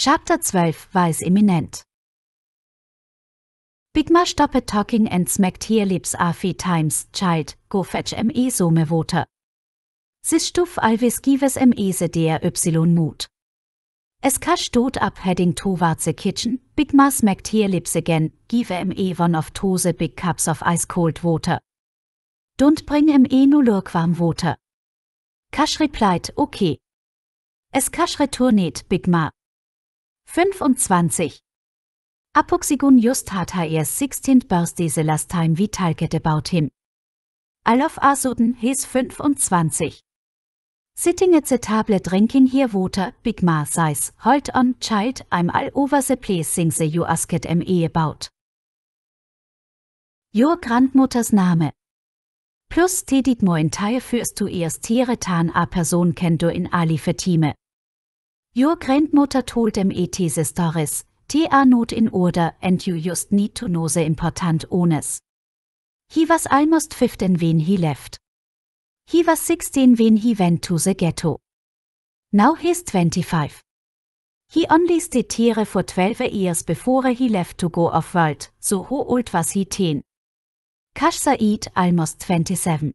Chapter 12 war es eminent. Big Ma stopped talking and smacked here lips a few times, child, go fetch me some water. Sis stuff always gives me se der y mood. Es ka stoot up heading towards the kitchen, Big Ma smacked here lips again, give me one of tose big cups of ice cold water. Don't bring me no lukewarm water. Kash replied, okay. Es Kash returned Big Ma, 25. Apoxigun just had her 16th birthday the last time we talked about him. I love Asuden, he's 25. Sitting at the table drinking here water, Big Ma size, hold on, child, I'm all over the place things you asked me about. Your grandmother's Name. Plus te mo in Teil führst du erst Tiere tan a Person kendo in Ali Fatime. Your grandmother told them it is stories, they are not in order and you just need to know the important ones. He was almost 15 when he left. He was 16 when he went to the ghetto. Now he's 25. He only stayed here for 12 years before he left to go off world, so how old was he 10? Kash Said almost 27.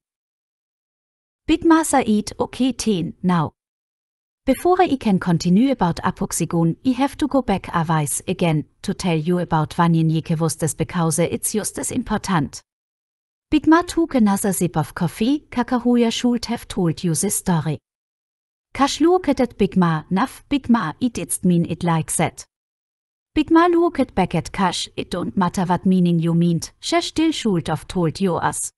Big Master Eid okay 10 now. Before I can continue about apoxygone, I have to go back a while again to tell you about vanyanike was because it's just as important. Big Ma took another sip of coffee, Kakahuya should have told you this story. Kash looked at Big Ma, nuff Big Ma, it didn't mean it like that. Big Ma looked back at Kash, it don't matter what meaning you meant, she still should have told you us.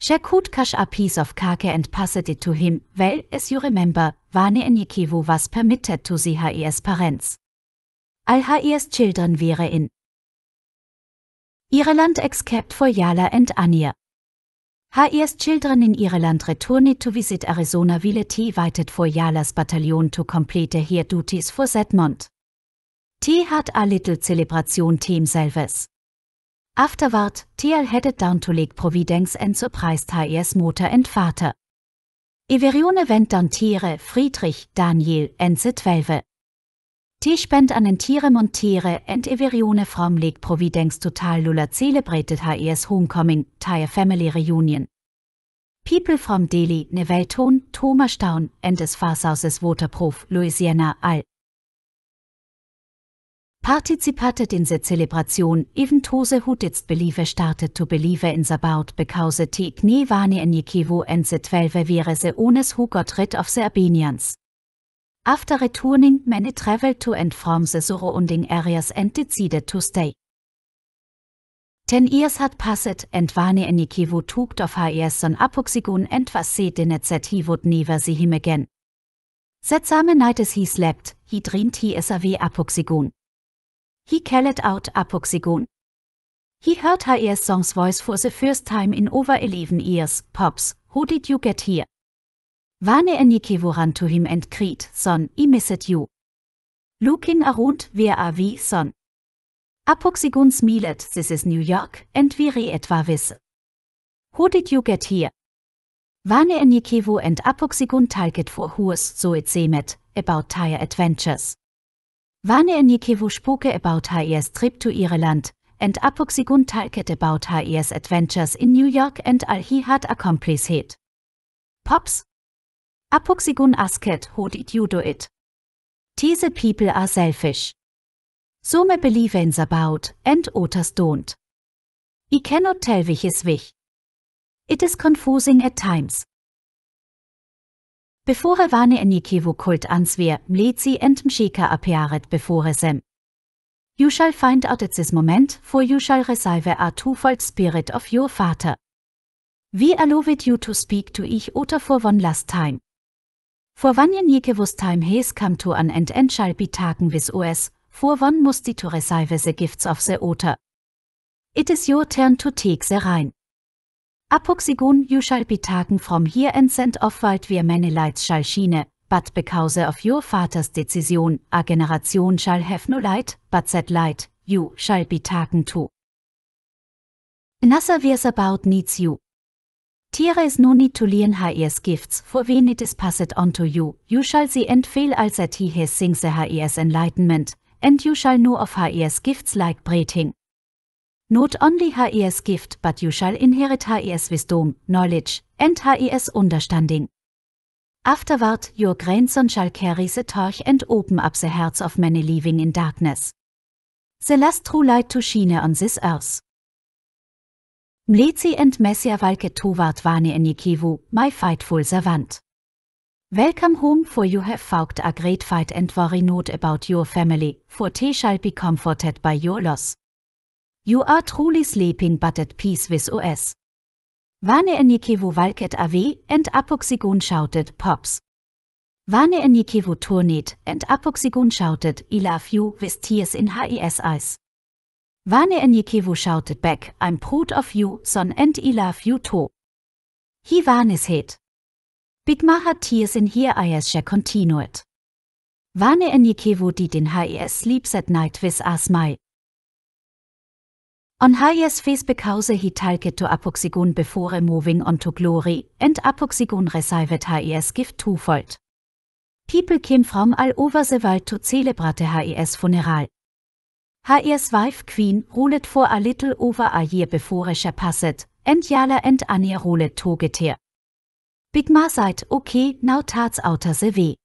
Shakut cash a piece of cake and passed it to him, well as you remember, Vane Yikivu was permitted to see his parents. All his children were in Ireland except for Yala and Ania. His children in Ireland returned to visit Arizona Ville T waited for Yala's battalion to complete her duties for Sedmont. T had a little celebration team selves. Afterward, TL headed down to Lake Providence and surprised HR's mother and father. Everione went down Tiere, Friedrich, Daniel and the 12. T spent an den Tiere Montiere and Everione from Lake Providence to Talula celebrated HR's homecoming, Tire family reunion. People from Delhi, Nevelton, Tomastown and as far south as Waterproof, Louisiana, all participated in the celebration even to the who didst believe started to believe in the about because the Knevane in Yekevo and the twelve were the ones who got rid of the Albanians. After returning, many traveled to and from the surrounding areas and decided to stay. Ten years had passed and Vane and Yekevo took of his son Apoxigon and was said in that he would never see him again. That same night as he slept, he dreamed he is away Apoxigon. he called out Apoxigon. He heard her song's voice for the first time in over 11 years. Pops, who did you get here? Vane Enikevo ran to him and cried, son, I missed you. Looking around, where are we, son? Apoxygon smiled, this is New York, and we re etwa wisse. Who did you get here? Vane Enikevo and Apoxigon talked for hours, so it seemed, about their adventures. Vanenikevus Spuke about HES Trip to Ireland, and Apuxigun Talket about HES Adventures in New York and all he had accomplished. Pops? Apuxigun asket how did you do it? These people are selfish. Some believe in about, and others don't. I cannot tell which is which. It is confusing at times beforewane nikivu kult answer mlezi entm mshika apiaret before sem. You shall find out at this moment, for you shall receive a twofold spirit of your father. We allowed you to speak to ich oder for one last time. For one nikivus time has come to an end and shall be taken with us, for one must to receive the gifts of the otter. It is your turn to take the rein. Apoxigun you shall be taken from here and sent off while via many lights shall shine, but because of your father's decision, a generation shall have no light, but that light, you shall be taken to. Nassavias about needs you. Tiere is no need to learn HES gifts, for when it is passed on to you, you shall see and feel all that he has sings the HES enlightenment, and you shall know of HES gifts like breathing, Not only HES gift, but you shall inherit HES wisdom, knowledge, and HES understanding. Afterward, your grandson shall carry the torch and open up the hearts of many living in darkness. The last true light to shine on this earth. Mlezi and Messia Valke Vani Vane Enyekevu, my fightful servant. Welcome home, for you have fought a great fight and worry not about your family, for they shall be comforted by your loss. You are truly sleeping but at peace with us. Vane enikevu valket ave and apoxigon shouted pops. Vane enikevu turnet and apoxigon shouted I love you with tears in his eyes. Vane enikevu shouted back I'm proud of you son and I love you too. He vanis het. Bigma had tears in her eyes she continued. Vane enikevu did in his sleeps at night with a smile. On highest face because he talked to Apoxygon before moving on to glory, and Apoxygon received his gift twofold. People came from all over the world to celebrate his funeral. His wife Queen ruled for a little over a year before she passed, and Yala and Anya ruled together. Big Ma said, okay, now tats out of the way.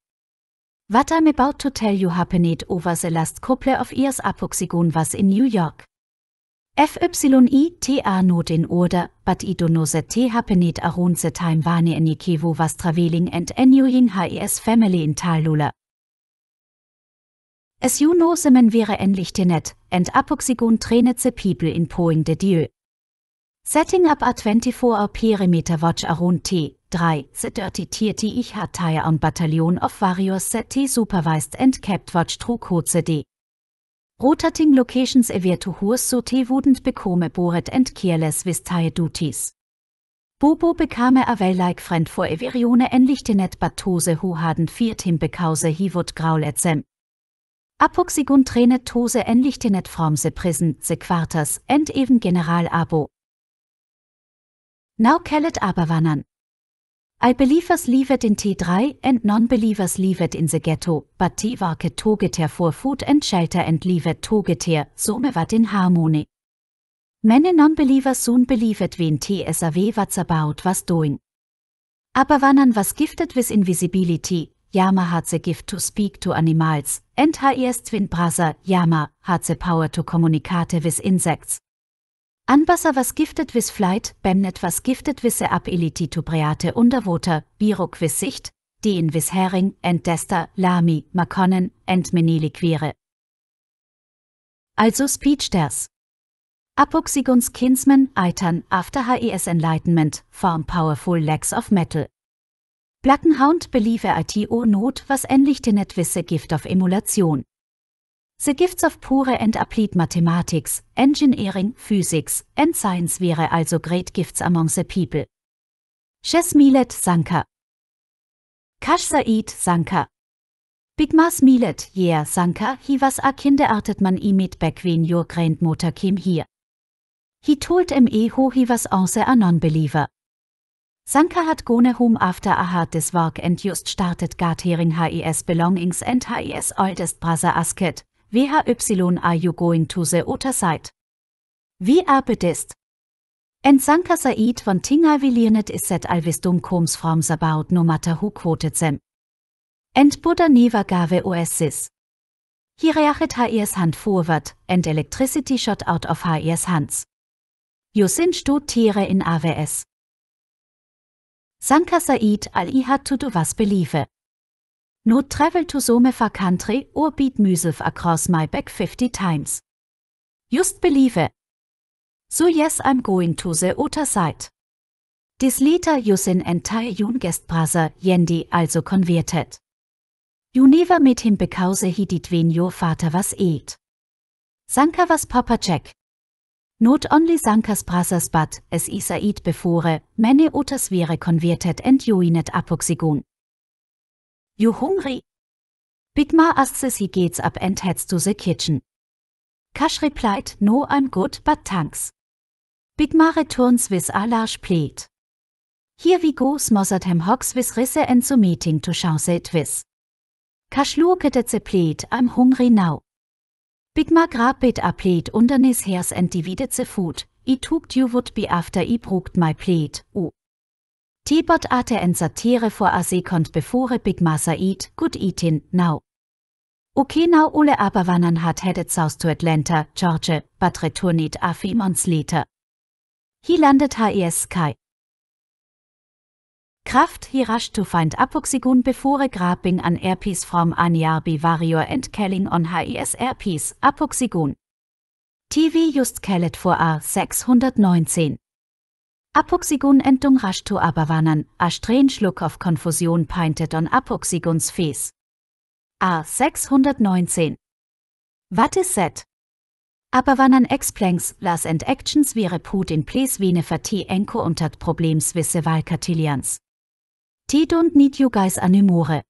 What I'm about to tell you happened over the last couple of years Apoxygon was in New York. FYITA not in order, but I don't know that te happened around the time Vane Enikevo was traveling and enjoying his family in Talula. As you know men wäre endlich net, and apoxigon trained the people in poing de dieu. Setting up a 24-hour perimeter watch around T. 3. The Dirty Tieti ich tire on Battalion of various that supervised and kept watch through code D. Rotating locations aware to horse so te wudend bekome boret and careless vis tie duties. Bobo bekame a well-like friend for Everione enlichte net but Tose who hadn't feared him because he would growl Apoxigun trenet Tose enlichte net from se prison, the quarters and even General Abo. Now Kellet aber wannern. I believers leave it in T3 and non-believers leave it in the ghetto, but T-Varke toget for food and shelter and leave it toget here, wat in harmony. Many non-believers soon believe it when TSAW what's about was doing. Aber wann an was gifted with invisibility, Yama had the gift to speak to animals, and HES twin brother, Yama, had the power to communicate with insects. Anbasser was giftet vis flight, bemnet was giftet visse ab ilititubreate underwater, biruk vis sicht, dien vis hering, entdester, lami, makonnen, entmeneliquire. Also speechters. Apoxiguns kinsmen, eitern, after HES enlightenment, form powerful legs of metal. Blackenhound believe ITO not was ähnlich net wisse gift of emulation. The Gifts of Pure and Applied Mathematics, Engineering, Physics, and Science wäre also Great Gifts Among the People. Milet Sanka Kash Said Sanka Big Bigmas Milet yeah, Sanka, he was a kinderartet man imit back when your grandmother came here. He told me who he was also a non-believer. Sanka had gone home after a hard day's work and just started gathering his e belongings and his e oldest brother asked, WHY are you going to the other side? Wie arbeitest? And Sanka Said von Tinga Vilirnet is set alvis dum comes from about no matter who quoted them. And Buddha never gave oasis. He reacted HR's hand forward, and electricity shot out of HR's hands. Yusin stood Tiere in AWS. Sanka Said al-Ihad to do was believe. No travel to Somefa country or beat myself across my back 50 times. Just believe it. So yes I'm going to the other side. This letter using entire youngest brother Yendi also converted. You never met him because he did when your father was eight. Sanka was Papa Jack. Not only Sanka's brothers but, as Isaid before, many others were converted and joined Apoxygon. You hungry? Big Ma asks as he gets up and heads to the kitchen. Kash replied, No, I'm good, but thanks. Big Ma returns with a large plate. Here we go, smothered him Hogs with Risse and the meeting to chance it with. Kash looked at the plate, I'm hungry now. Big Ma grabbed a plate under his hairs and divided the food. It took you would be after I broke my plate, oh. Tibot ate en satire for a sekund before big massa eat, good eating, now. Okay, now ule apavanan hat headed south to Atlanta, Georgia, but returned a few months later. He landed HES Sky. Kraft he rushed to find apoxygun before grabbing an airpiece from Aniarbi Warrior and Kelling on HES airpiece, apoxygun. TV just kellet for A619. Apoxigon-Entung rashtu abavanan, a ashtren schluck auf Konfusion pintet on Apoxigons face. A619. What is that? Abavanan explains las and actions we put in place vene fati enko untat problems with seval T don't need you guys anymore.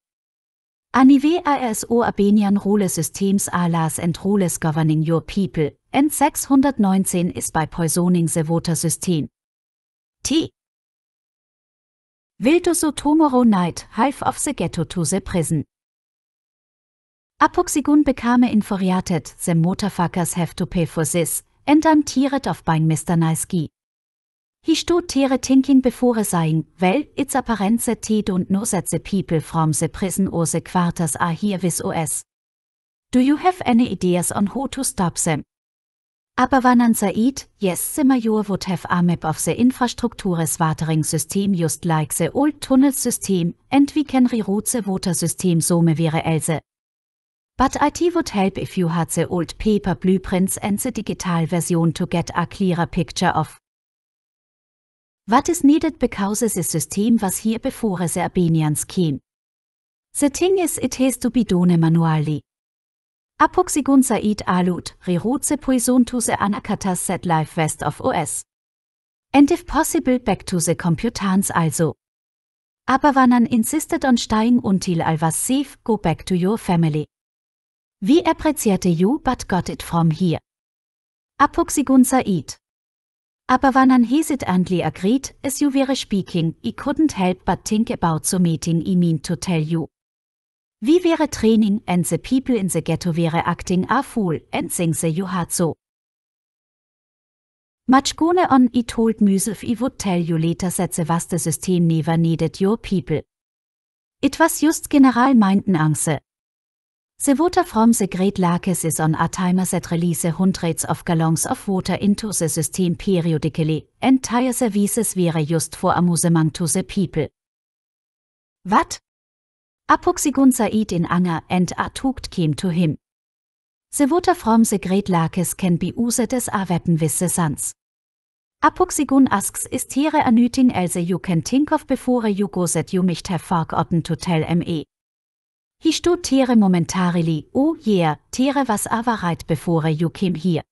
Anive ASO Abenian rule systems alas and rules governing your people, and 619 is by poisoning the voter system. T. Viltuso tomorrow night half of the ghetto to the prison. Apoxigun became infuriated, the motorfuckers have to pay for this, and I'm tired of buying Mr. Nysky. He stood there thinking before saying, well, it's apparent that he don't know that the people from the prison or the quarters are here with us. Do you have any ideas on how to stop them? Aber Abavanan Said, yes the mayor would have AMEP of the infrastructures watering system just like the old tunnel system, and we can reroute the water system so me wäre else. But IT would help if you had the old paper blueprints and the digital version to get a clearer picture of what is needed because the system was here before the Albanians came. The thing is it has to be done manually. Apoxigun Said Alut, Rirutse Poisontus Anakata Set Life West of US. And if possible back to the computans also. Aber Abavanan insisted on staying until I was safe, go back to your family. Wie appreciate you but got it from here. Apoxigun Said. Abavanan hesitantly agreed, as you were speaking, I couldn't help but think about the meeting I mean to tell you. Wie wäre Training and the people in the ghetto wäre acting a fool and sing the yuhatsu? Much gone on I told myself I would tell you later that the vaste system never needed your people. It was just general meinten Angse. The water from the great lakes is on a timer that releases hundreds of gallons of water into the system periodically, and tire services wäre just for amusement to the people. What? Apuxigun Said in anger and Atukt came to him. Se water from se great lakes can be used as a weapon with the suns. Apuxigun asks is here anything else you can think of before you go set you might have otten to tell me. Eh? He stood here momentarily, oh yeah, Tere was aber right before you came here.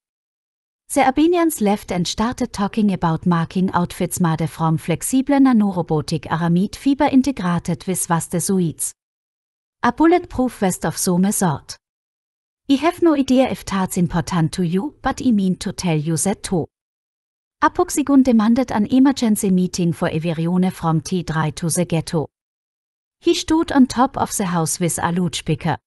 The Abinians left and started talking about marking outfits made from flexible nanorobotic aramid fiber integrated with vastesuids. A bulletproof vest of some sort. I have no idea if that's important to you, but I mean to tell you that too. Apoxigun demanded an emergency meeting for Everione from T3 to the ghetto. He stood on top of the house with a loudspeaker.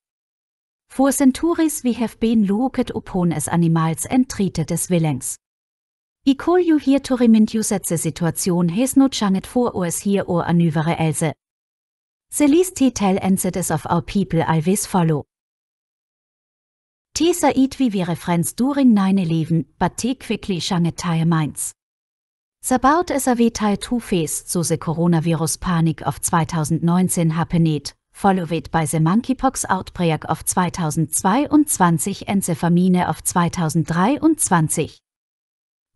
For centuries we have been looked upon as animals and treated as villains. I call you here to remind you that the situation has not changed for us here or anywhere else least Celeste tell NZS of our people always follow. Tesa it we we reference during nine eleven, but te quickly shange tire minds. bout is a vetai two face so the coronavirus panic of 2019 happened, followed by the monkeypox outbreak of 2022 and the famine of 2023.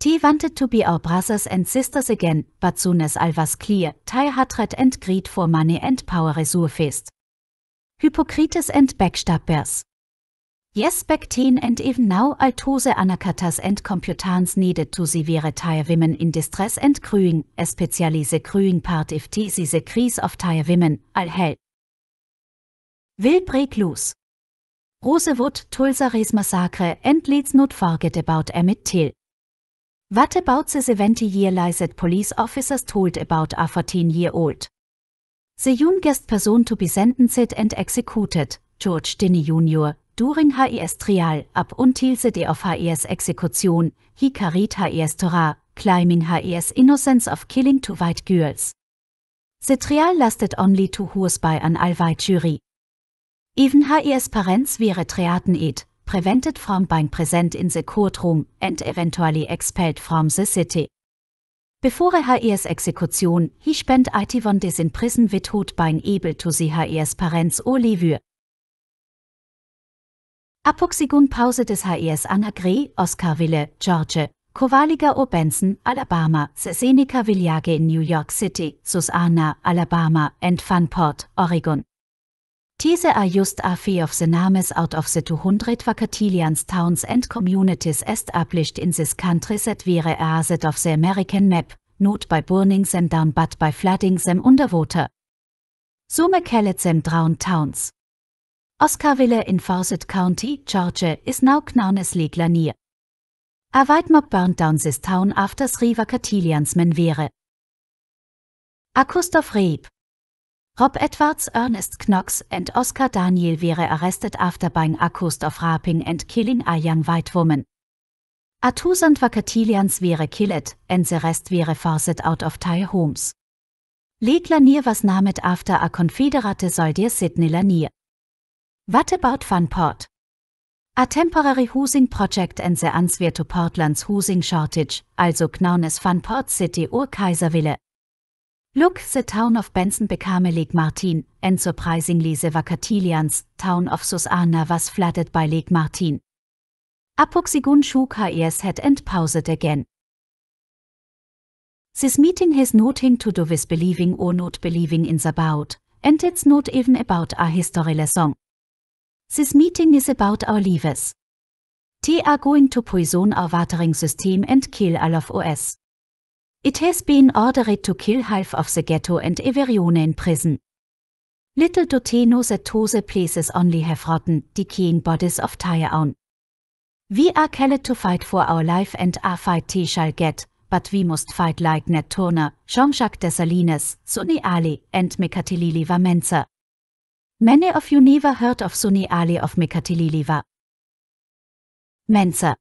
T wanted to be our brothers and sisters again, but soon as all was clear, Ty hatred and greed for money and power resurfaced. Hypocrites and backstabbers. Yes, back then and even now all altose anacatas and computans needed to severe Thai women in distress and crewing, especially the crewing part if this is a crise of Thai women, all hell. Will break loose. Rosewood, Tulsa Race Massacre and let's not forget about Emmett Till. What about the 70 year lies police officers told about a 14 year old? The youngest person to be sentenced and executed, George Dinney Jr., during HES trial up until the day of HES execution, he carried HES Torah, claiming HES innocence of killing two white girls. The trial lasted only two hours by an all-white jury. Even HES parents were it, prevented from being present in the courtroom and eventually expelled from the city. Before HR's execution, he spent 81 days in prison without being able to see HR's parents or live. Apoxygon Pause des HRs Anna Gray, Oscarville, Georgia, Kovaliga Benson, Alabama, Sesenica Village in New York City, Susanna, Alabama, and Funport, Oregon. These are just a few of the names out of the 200 Vacatilians towns and communities established in this country that were asset of the American map, not by burning them down but by flooding them underwater. Summe called them drowned towns. Oscarville in Fawcett County, Georgia is now known as Le Glanier. A white mob burned down this town after three Vacatilians men were. A Gustav Reeb Rob Edwards, Ernest Knox and Oscar Daniel were arrested after being accused of raping and killing a young white woman. A and Vakatilians were killed, and the rest were forced out of their homes. Lake Lanier was named after a Confederate soldier Sidney Lanier. What about Funport? A temporary housing project and the answer to Portland's housing shortage, also known as Funport City or Kaiserville. Look, the town of Benson became a Lake Martin, and surprisingly the Vacatilians, town of Susana was flooded by Lake Martin. Apoxigun shook her ears head and paused again. This meeting has nothing to do with believing or not believing in the bout, and it's not even about our history lesson. This meeting is about our lives. They are going to poison our watering system and kill all of us. It has been ordered to kill half of the ghetto and everyone in prison. Little they know that those places only have rotten, decaying bodies of Tyaon. We are called to fight for our life and our fight we shall get, but we must fight like Ned Turner, Jean-Jacques Dessalines, Sunni Ali, and Mekatililiva Mensa. Many of you never heard of Sunni Ali of Mekatililiva. Mensa.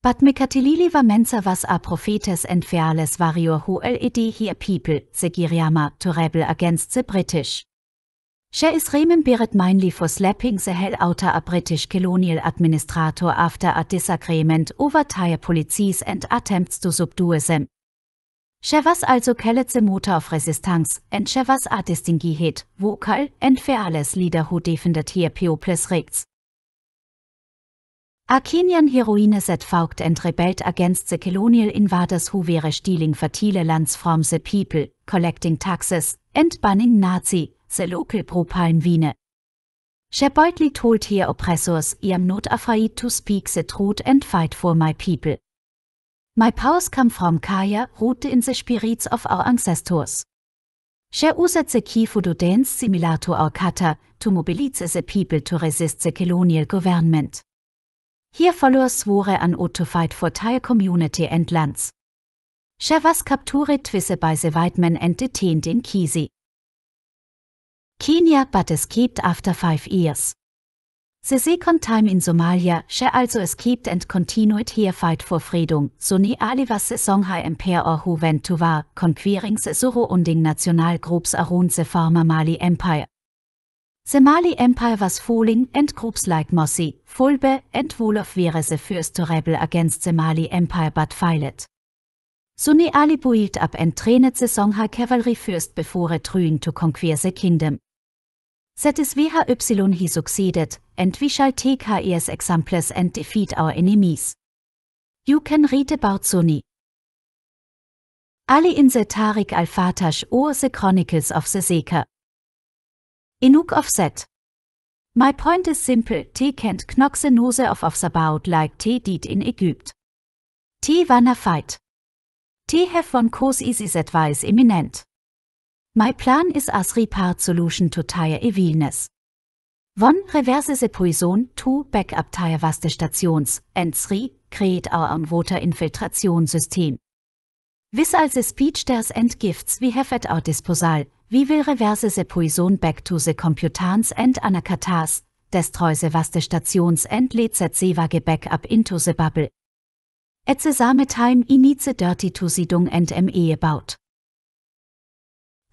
But Mikatilili mensa was a prophetes and varior warrior who led here people, the Giriama, to rebel against the British. She is remembered meinli for slapping the hell out a British colonial administrator after a disagreement over tire policies and attempts to subdue them. She was also kellet the motor of resistance, and she was a distinguished, vocal, and fearless leader who defended her people's rights. A Heroine set faugt and rebelled against the colonial invaders who were stealing fertile lands from the people, collecting taxes, and banning Nazi, the local propalin Wiener. Shaboidly told her oppressors, I am not afraid to speak the truth and fight for my people. My powers come from Kaya, rooted in the spirits of our ancestors. She used the key for the dance similar to our kata, to mobilize the people to resist the colonial government. Hier verlor Swore an Otto-Fight for Tire Community and Lands. Shavas capture Twisse by the white men and detained in Kisi. Kenya but escaped after five years. The second time in Somalia, she also escaped and continued here fight for freedom. so ne Ali was the Songhai Empire who went to war, conquering the Zoro-Unding national groups around the former Mali Empire. Semali Empire was falling and Groups like Mossi, Fulbe and Wolof the first to rebel against Semali Empire but failed. Sunni Ali built up and trained the Songha cavalry first before retreating to conquer the kingdom. That is VHY he succeeded, and we shall take his examples and defeat our enemies. You can read about Sunni. Ali in the Tariq al-Fatash or the Chronicles of the Seker. Inuk offset. My point is simple, T can't knock the nose off of the boat like T did in Egypt. T wanna fight. T have one cause easy his wise imminent. My plan is as repart solution to tire evilness. One reverse the poison, two back up tire was the stations, and three create our own water infiltration system. This is the speech there's and gifts we have at our disposal, wie will reverse se Poison back to se Computans and anacatas, destreuse was de Stations and lezet se wage back up into se bubble. Et se same time inize dirty to sidung and me about.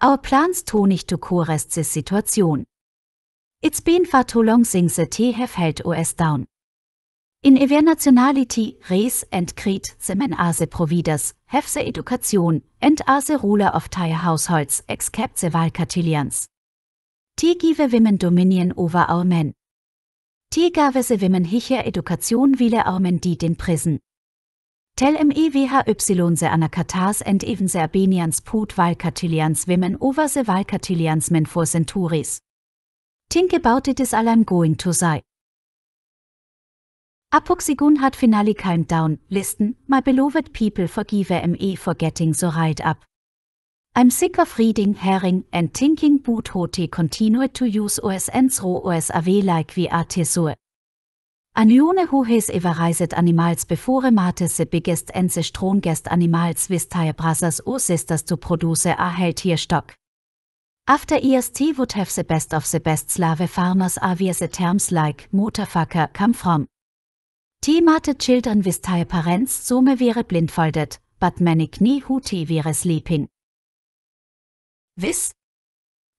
Our plans to nicht to correst se Situation. It's been far too long since the tea have held us down. In Evernationality res and creed semen ase providas, hefse education, and ase ruler of tire households, except the Valcatillians. Te give women dominion over our men. Te gave se women hicher education vile our men die den prison. Tel em EWHY se Anakatas and even se Arbenians put Valcatillians women over se Valcatillians men for centuries. Think about it is all I'm going to say. Apoxygun hat finally calmed down, listen, my beloved people forgive me for getting so right up. I'm sick of reading hearing, and thinking boot hote continue to use OSN's raw OSAV like we are tesur. Anione who has ever raised animals before mate the biggest and the strongest animals with their brothers or sisters to produce a healthier stock. After EST would have the best of the best Slave farmers are where the terms like motorfucker come from. Thema the children with their parents some wäre blindfoldet, but many knie who wäre sleeping. This?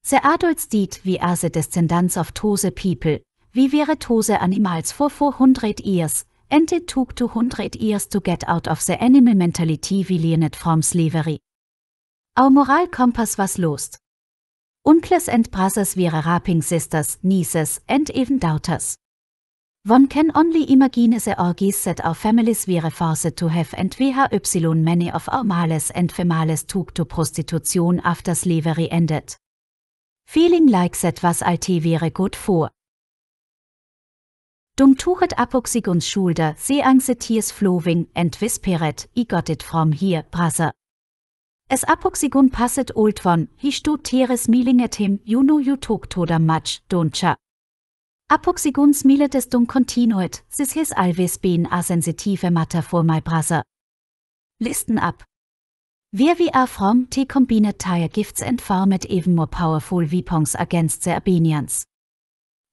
The adults did wie are the descendants of Tose people, wie wäre Tose animals for 400 years, and it took 200 years to get out of the animal mentality wie learned from slavery. Au moral compass was lost. Uncles and brothers were raping sisters, nieces, and even daughters. One can only imagine the orgies that our families were forced to have and why many of our males and females took to prostitution after slavery ended. Feeling like that was alte wäre good for. Dum tuchet apoxiguns schulder, seangse tears flowing, and whisperet, I got it from here, brother. Es apoxigun passet old one, he stood teres mealing at him, you know you took to them much, don't ya? Apoxiguns mile testum continuit, sis his alves ben a sensitive matter for my brother. Listen up. Where wie a from, t combined tire gifts and farmed even more powerful weapons against the Albanians.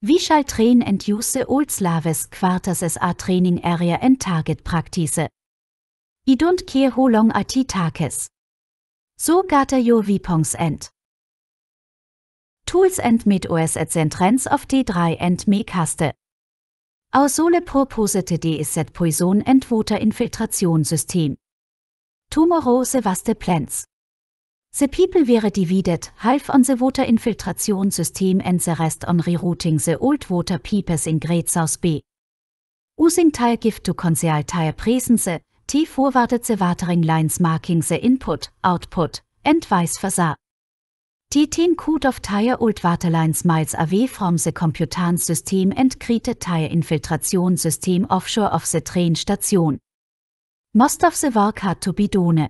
We shall train and use the old Slaves quarters as a training area and target practice. I don't care how long a IT takes. So gather your weapons and Tools and Meet OS at Trends of D3 and Me Kaste. Sole proposete DSZ Poison and Water Infiltration System. Tumorose was the plants. The people were divided, half on the water infiltration system and the rest on rerouting the old water peepers in Great South B. Using tile gift to conceal tile presence, T forwarded the watering lines marking the input, output, and vice versa. Die 10 Code of Tire Old Waterline Smiles AW from the Computan System and Crete Tire Infiltration System offshore of the train station. Most of the work had to be done.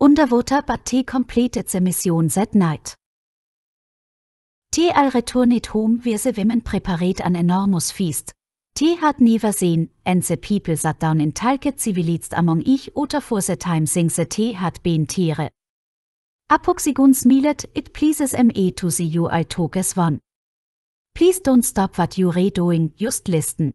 Underwater but T completed the mission that night. T al returned home where the women prepared an enormous feast. T had never seen, and the people sat down in Talke civilized among each other for the time since the T had been Tiere. Apoxigons milet, it pleases me to see you I took as one. Please don't stop what you're doing, just listen.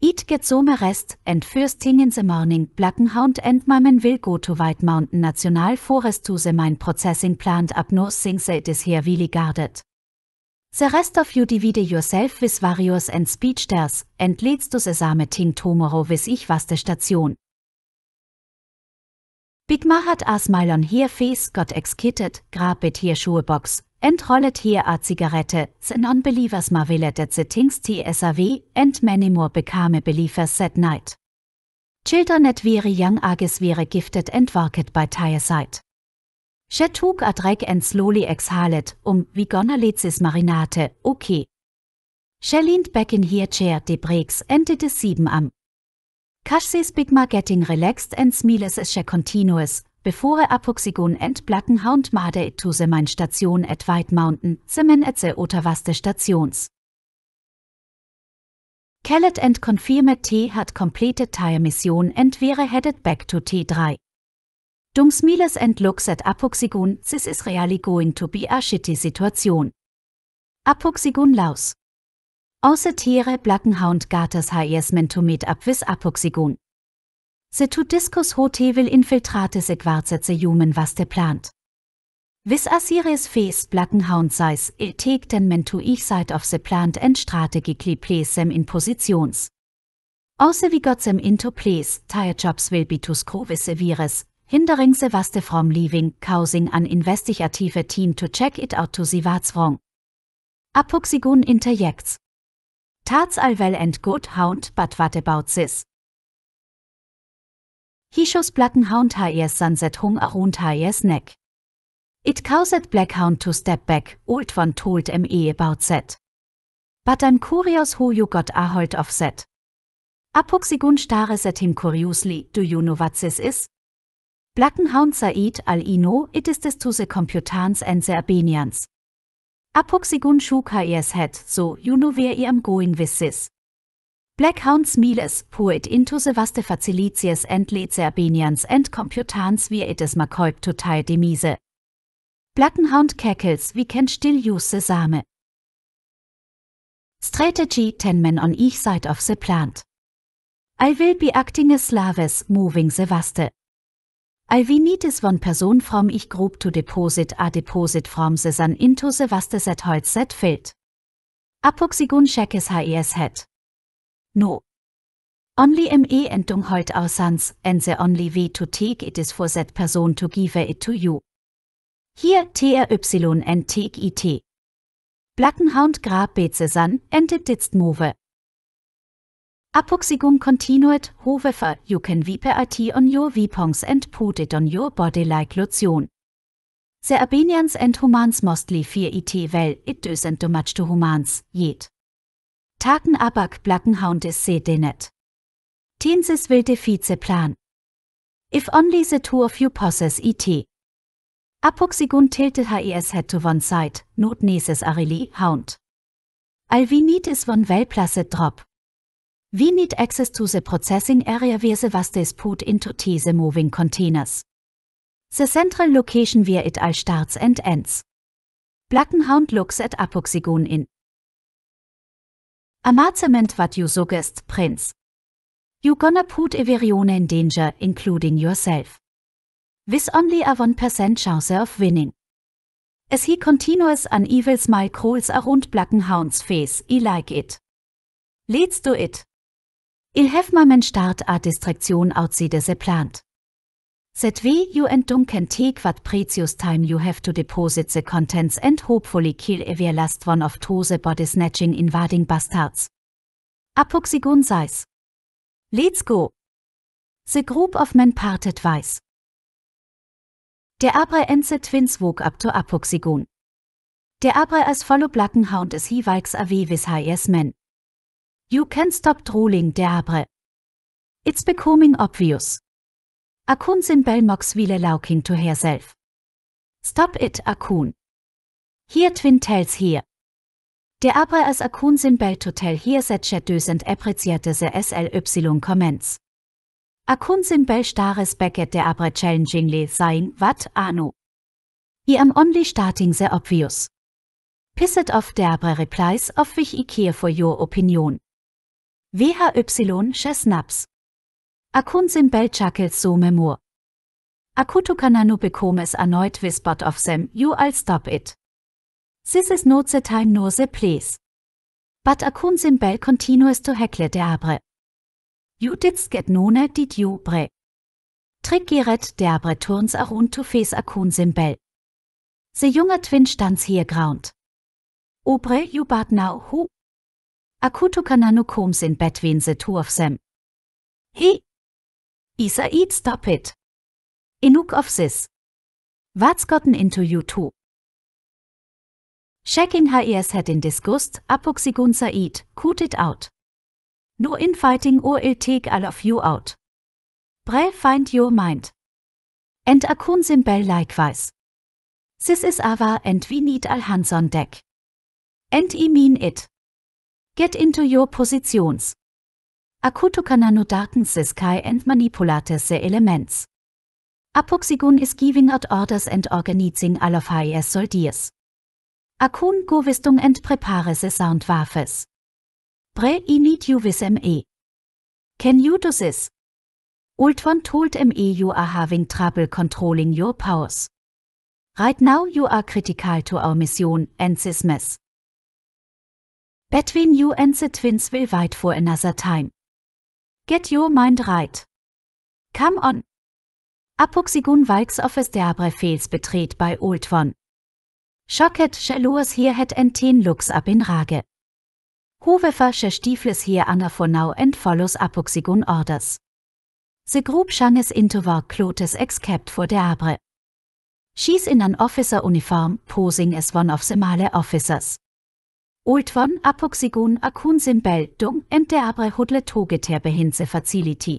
It gets some rest, and first thing in the morning, Blackenhound and my men will go to White Mountain National Forest to the mine processing plant up north since it is here really guarded. The rest of you divide yourself with various and speedsters, and leads to the same thing tomorrow with ich was the Station. Big Mahat as Mylon hier face got grab it here shoebox, and rolled here a Zigarette, the non-believers marveled at the things TSAV, and many more became believers that night. Children at very young ages were gifted and worked by tireside. She took a drag and slowly exhaled, um, we gonna let this marinate, okay. She leaned back in here chair the breaks and did a sieben am, Cashsees Bigma Getting Relaxed and Smiles is Continuous, before Apoxigon and Plattenhound Made to the Main Station at White Mountain, men at the Otavaste Stations. Kellet and confirmed T had completed tire mission and wäre headed back to T3. Dung smiles and looks at Apoxigon, this is really going to be a shitty situation. Apoxigon laus. Außer Tiere Blackenhound Gartas, HES Mentomet Abvis Apoxigon. Se tu discus tut Diskus Hotevel Infiltrates Equarzetze Jumen was de plant. Vis Asiris Fest Blackenhound seis il teg den Mentu ich seid of se plant en strate strategically plesem in Positions. Außer wie Gottsem into place, tire jobs will bitus crovisse vires, hindering se was de from leaving, causing an investigative team to check it out to see what's wrong. Apoxigon interjects. Tats all well and good hound but what about this? He shows Hound his sunset hung around his neck. It caused Black Hound to step back, old one told me about that. But I'm curious who you got a hold of that. Apoxigun stares at him curiously, do you know what this is? Blackenhound Said al-Ino, it is this to the Computans and the Albanians. Apoxigun Shukaers het, so you know where I am going with this. Black hounds miles, poet into the vaste facilitias and Arbenians and computans via ites macoib total demise. Blackenhound cackles, we can still use the same. Strategy ten men on each side of the plant. I will be acting as slaves, moving the vaste. I we need is one person from ich group to deposit a deposit from the sun into the vaste set hold set field. Apoxygon checkes HES het. No. Only ME endung hold our sons, and the only way to take it is for that person to give it to you. Hier e y and take it. Blackenhound grab bet the sun and it didst move. Apoxigum continued, however, you can weep it on your weapons and put it on your body like lotion. The Abenians and humans mostly fear it well, it doesn't do much to humans, yet. Taken abak blackenhound is se denet. Tensis will defeat the plan. If only the two of you possess it. Apoxigun tilted his head to one side, not neses areli hound. Alvinit is one well placid drop. We need access to the processing area via the Vastes put into these moving containers. The central location where it all starts and ends. Blackenhound looks at Apoxygon in. Amazement what you suggest, Prince. You gonna put Everione in danger, including yourself. With only a 1% chance of winning. As he continuous an evil smile crawls around Blackenhound's face, he like it. Let's do it. Il hef Hefmamen start a distraction outside se plant. That we you and Duncan take what precious time you have to deposit the contents and hopefully kill every last one of tose body snatching invading bastards. Apoxygon seis. Let's go. The group of men parted ways. Der Abre and the twins woke up to Apoxygon. Der Abre as follow blacken Blackenhound as he wakes away with as men. You can stop drooling Deabre. It's becoming obvious. Akun in Belmoxville lauking to herself. Stop it, Akun. Here twin tells here. Der Abre as Akun in to tell here set shadows and appreciate the SLY comments. Akun in Bell stares back at der Abre challengingly saying, what, Anu? I am only starting the obvious. Piss it off Deabre replies of which I care for your opinion. WHY Chesnaps. Akunsin Belchakel so memur. Akutukananu bekomes es erneut wispert of them, you all stop it. This is not the time nor the place. But Akunsin Bel continues to heckle abre. You didst get none did you bre. Triggeret abre turns around to face Akunsin Bel. The junger twin stands here ground. Obre you but now who Akuto Kanano comes in between the two of them. He. Isa Isaid, stop it! Enough of this. What's gotten into you two? Shaking her ears head in disgust, Apuxigun Said, cut it out. No infighting or I'll take all of you out. Pray find your mind. And Akun Simbel likewise. This is Ava and we need all hands on deck. And I mean it. Get into your positions. Akuto kanano darkens the sky and manipulates the elements. Apoxigun is giving out orders and organizing all of his soldiers. Akun go vistung and prepare the sound Bre, Pre i need you with ME. Can you do this? Ultron told ME you are having trouble controlling your powers. Right now you are critical to our mission and this mess. Between you and the twins will wait for another time. Get your mind right. Come on. Apoxigun Valks Office Derbre fails betret by Old One. Schocket Shalors here het and ten looks up in Rage. Hovefer she stiefles here Anna for now and follows Apoxigun orders. The group shanges into war clothes except for Deabre. She's in an officer uniform, posing as one of the Male officers. Oldvon Apoxigon Akunsinbeldung ent der abre hudle togeterbe hinze facility.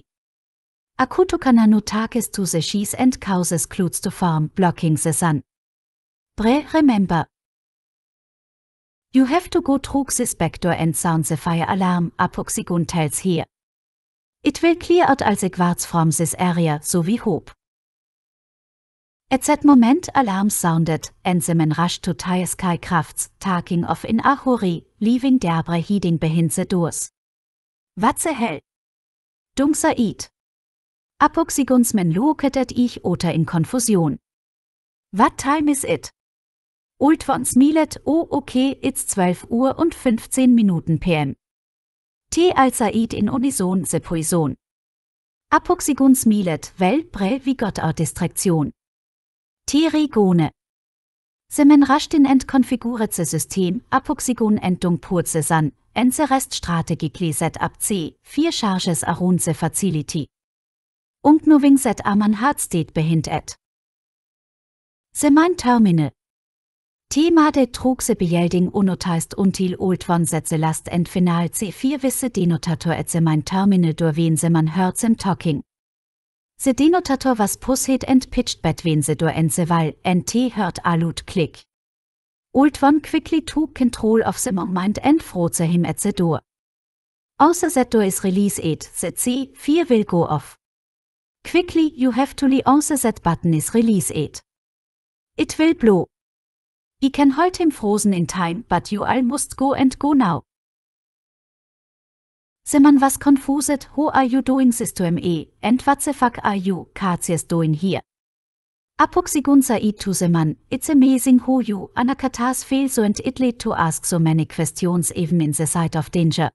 Akutokana takis to se she's and causes clues to form blocking se san. Bre remember. You have to go through the spector and sound the fire alarm, Apoxigon tells here. It will clear out als a quartz from this area, so we hope. At that moment alarm sounded, and the men rushed to tire skycrafts, taking off in a hurry, leaving Debre heeding behind the doors. What the hell? Dung sa eat. Apoxygons men looked at each other in confusion. What time is it? Old von smilet, oh okay, it's 12 Uhr und 15 Minuten PM. T al Said in Unison se Poison. Apoxygons Smilet, well, prä wie Gott a Distraktion. Terigone. Semen rasch den konfigureze System, Apoxigon entung purze san, enze rest strategie set up C, vier charges arunze facility. Unknowing set aman hardstate behind et. Semein termine. Thema de trugse bejelding unotaist until old von setze last end final C4 wisse denotator et semein termine durwen seman hörts im talking. The denotator was pusset and pitched between the door and the wall, and T heard a loud click. Old one quickly took control of the moment and froze him at the door. Außer that door is release it, the C4 will go off. Quickly you have to le also that button is release it. It will blow. You can hold him frozen in time, but you all must go and go now. Se man was confused, Who are you doing system E, and what the fuck are you, Katsias doing here? Apoxigunsa it to the man, it's amazing who you, Anakatas feel so and it lead to ask so many questions even in the sight of danger.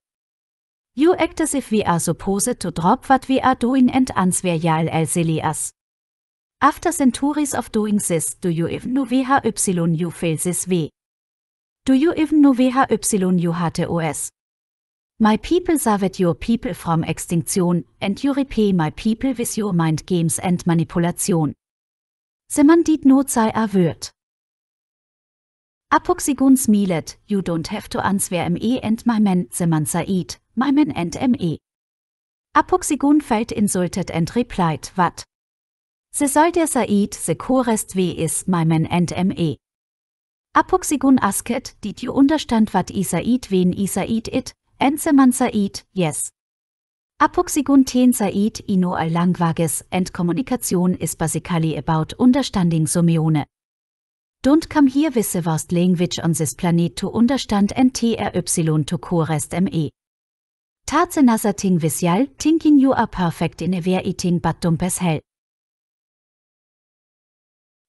You act as if we are supposed to drop what we are doing and answer you el silias. After centuries of doing this, do you even know why you fail this way? Do you even know why you hatte OS? My people saved your people from extinction, and you repay my people with your mind games and manipulation. Simon did not sei erwürt. Apoxiguns milet, you don't have to answer me and my men, Simon Said, my men and me. Apoxigun felt insulted and replied, what? The soll der Said, the corest we is my men and me. Apoxigun asked, did you understand what Isaid when Isaid it, Enzeman Said, yes. Apoxigun ten Said ino alangwages and communication is basically about understanding Sumione. Don't come here wisse the worst language on this planet to understand NTRY to correst ME. Tatze nasa ting visyal, thinking you are perfect in a ver eating but dumpes hell.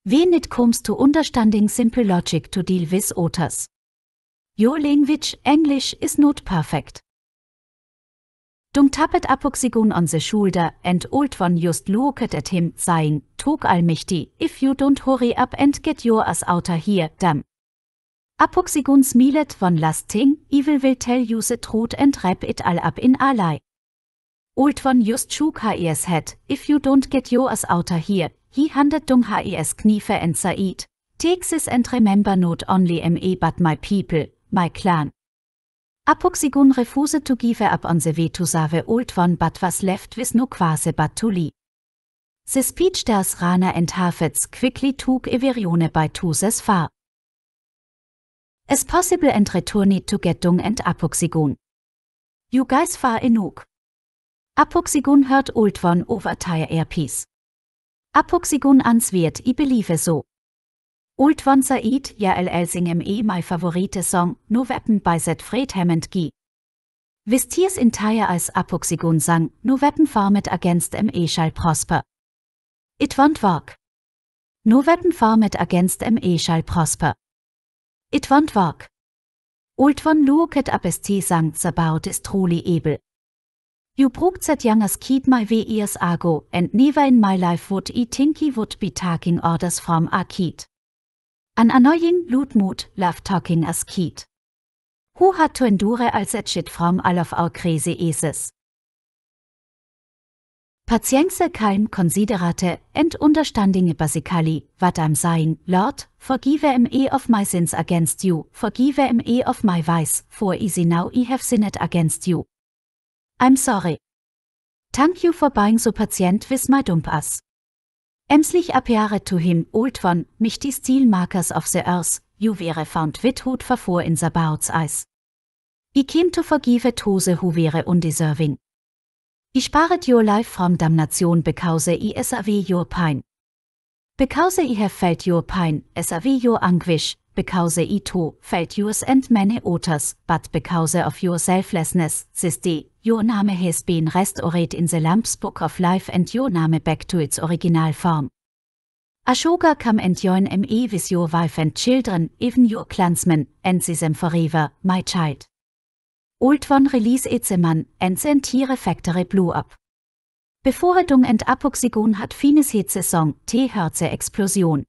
When it comes to understanding simple logic to deal with others. Your language, English is not perfect. Dung tappet apoxigon on the shoulder and old von just looked at him, saying, Tog almighty, if you don't hurry up and get your ass outer here, damn. Apoxigon smilet von last thing, evil will tell you the truth and wrap it all up in a lie. Old von just shook his head, if you don't get your ass outer here, he handed Dung his ears and Said, Take this and remember not only me but my people, my clan. Apoxigun refuse to give up on the way to save old one but was left with no quase but to leave. The speech does Rana and Hafez quickly took Everione by Tuses far. As possible and return it to Gettung and Apoxigun. You guys far enough. Apoxigun heard old one over tire airpiece. Apoxigun answert, I believe so. Old Van Said Jael Elsing eh ME my favorite song, No Weapon by Fred Hammond G. in entire als Apoxigon sang, No Weapon farmet against ME eh shall prosper. It won't work. No Weapon farmet against ME eh shall prosper. It won't work. Old Van Luoket Apesti sang about is truly able. You brooked that youngers keep my way years ago, and never in my life would I think he would be taking orders from a kid. An annoying Ludmut love talking as kid. Who had to endure als shit from all of our crazy eases. Patience calm considerate and understanding basically what I'm saying, Lord, forgive me of my sins against you, forgive me of my vice, for easy now I have sinned against you. I'm sorry. Thank you for being so patient with my dump ass. Emslich appeare to him old von mich die steel of the earth, you wäre found with who verfuhr in the bout's eyes. I came to forgive those who wäre undeserving. I spared your life from damnation because I save your pain. Because I have felt your pain, save your anguish, because Ito felt yours and many others, but because of your selflessness, this your name has been restored in the Lamp's Book of Life and your name back to its original form. Ashoka come and join me with your wife and children, even your clansmen, and see them forever, my child. Old one release Itzeman, and the entire factory blew up. Bevorredung and Apoxygon hat Finis Hitzesong, T-Hörze Explosion.